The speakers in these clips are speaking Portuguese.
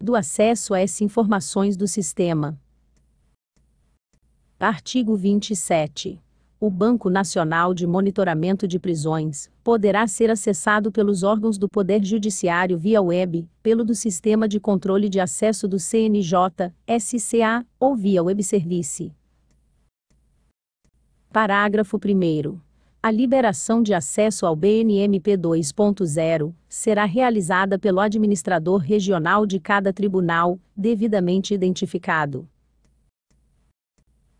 do acesso a essas informações do sistema. Artigo 27. O Banco Nacional de Monitoramento de Prisões poderá ser acessado pelos órgãos do Poder Judiciário via web, pelo do Sistema de Controle de Acesso do CNJ, SCA, ou via service. Parágrafo 1 a liberação de acesso ao BNMP 2.0 será realizada pelo administrador regional de cada tribunal, devidamente identificado.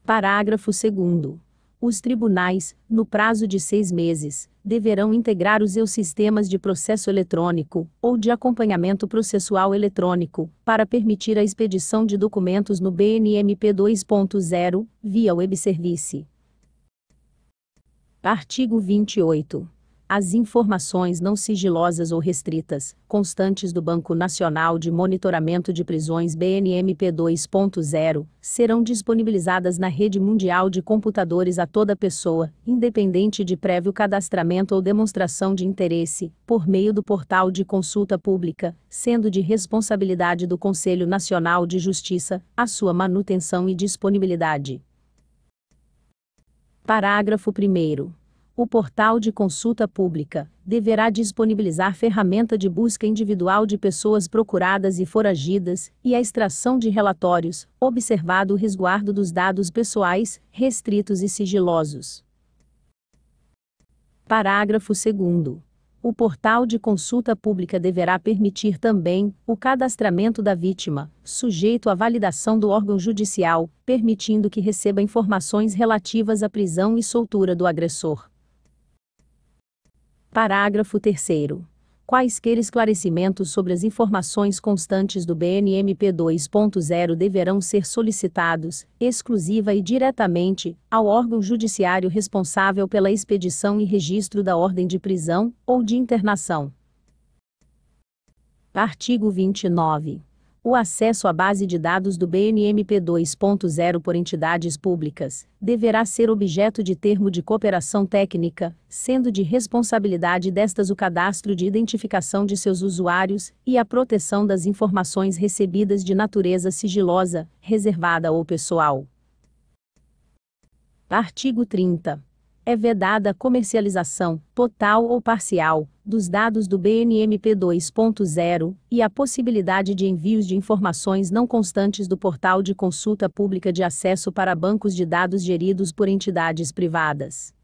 Parágrafo 2. Os tribunais, no prazo de seis meses, deverão integrar os seus sistemas de processo eletrônico ou de acompanhamento processual eletrônico para permitir a expedição de documentos no BNMP 2.0 via service. Artigo 28. As informações não sigilosas ou restritas, constantes do Banco Nacional de Monitoramento de Prisões BNMP 2.0, serão disponibilizadas na rede mundial de computadores a toda pessoa, independente de prévio cadastramento ou demonstração de interesse, por meio do portal de consulta pública, sendo de responsabilidade do Conselho Nacional de Justiça a sua manutenção e disponibilidade. Parágrafo 1. O portal de consulta pública deverá disponibilizar ferramenta de busca individual de pessoas procuradas e foragidas e a extração de relatórios, observado o resguardo dos dados pessoais, restritos e sigilosos. Parágrafo 2. O portal de consulta pública deverá permitir também o cadastramento da vítima, sujeito à validação do órgão judicial, permitindo que receba informações relativas à prisão e soltura do agressor. Parágrafo 3 quaisquer esclarecimentos sobre as informações constantes do BNMP 2.0 deverão ser solicitados, exclusiva e diretamente, ao órgão judiciário responsável pela expedição e registro da ordem de prisão ou de internação. Artigo 29 o acesso à base de dados do BNMP 2.0 por entidades públicas deverá ser objeto de termo de cooperação técnica, sendo de responsabilidade destas o cadastro de identificação de seus usuários e a proteção das informações recebidas de natureza sigilosa, reservada ou pessoal. Artigo 30 é vedada a comercialização, total ou parcial, dos dados do BNMP 2.0 e a possibilidade de envios de informações não constantes do portal de consulta pública de acesso para bancos de dados geridos por entidades privadas.